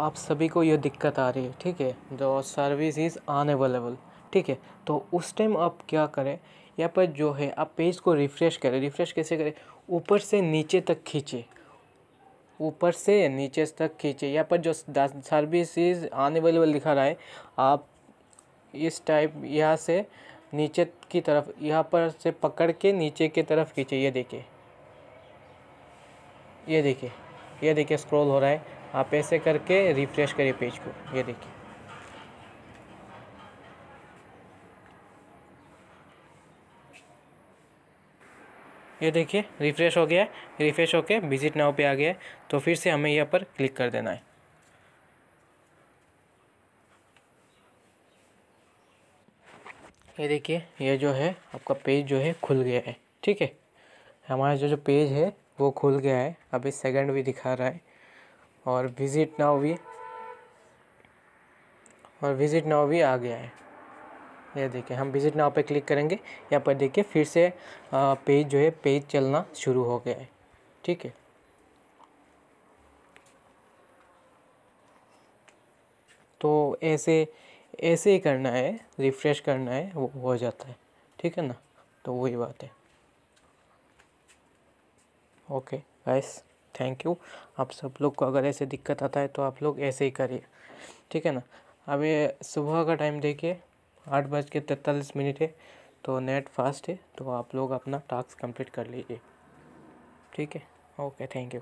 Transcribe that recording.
आप सभी को ये दिक्कत आ रही है ठीक है जो सर्विस इज़ अनअवेलेबल ठीक है तो उस टाइम आप क्या करें यहाँ पर जो है आप पेज को रिफ़्रेश करें रिफ़्रेश कैसे करें ऊपर से नीचे तक खींचे ऊपर से नीचे तक खींचे यहाँ पर जो सर्विस इज़ अनअवेलेबल दिखा रहा है आप इस टाइप यहाँ से नीचे की तरफ यहाँ पर से पकड़ के नीचे की तरफ खींचे ये देखिए ये देखिए ये देखिए स्क्रॉल हो रहा है आप ऐसे करके रिफ्रेश करिए पेज को ये देखिए ये देखिए रिफ्रेश हो गया रिफ्रेश होके विजिट नाउ पे आ गया तो फिर से हमें यहाँ पर क्लिक कर देना है ये देखिए ये जो है आपका पेज जो है खुल गया है ठीक है हमारा जो जो पेज है वो खुल गया है अभी सेकंड भी दिखा रहा है और विज़िट नाउ भी और विज़िट नाउ भी आ गया है ये देखिए हम विज़िट नाउ पे क्लिक करेंगे यहाँ पर देखिए फिर से पेज जो है पेज चलना शुरू हो गया है ठीक है तो ऐसे ऐसे ही करना है रिफ़्रेश करना है वो हो जाता है ठीक है ना तो वही बात है ओके गाइस थैंक यू आप सब लोग को अगर ऐसे दिक्कत आता है तो आप लोग ऐसे ही करिए ठीक है ना अब ये सुबह का टाइम देखिए आठ बज के तैंतालीस मिनट है तो नेट फास्ट है तो आप लोग अपना टास्क कंप्लीट कर लीजिए ठीक है ओके थैंक यू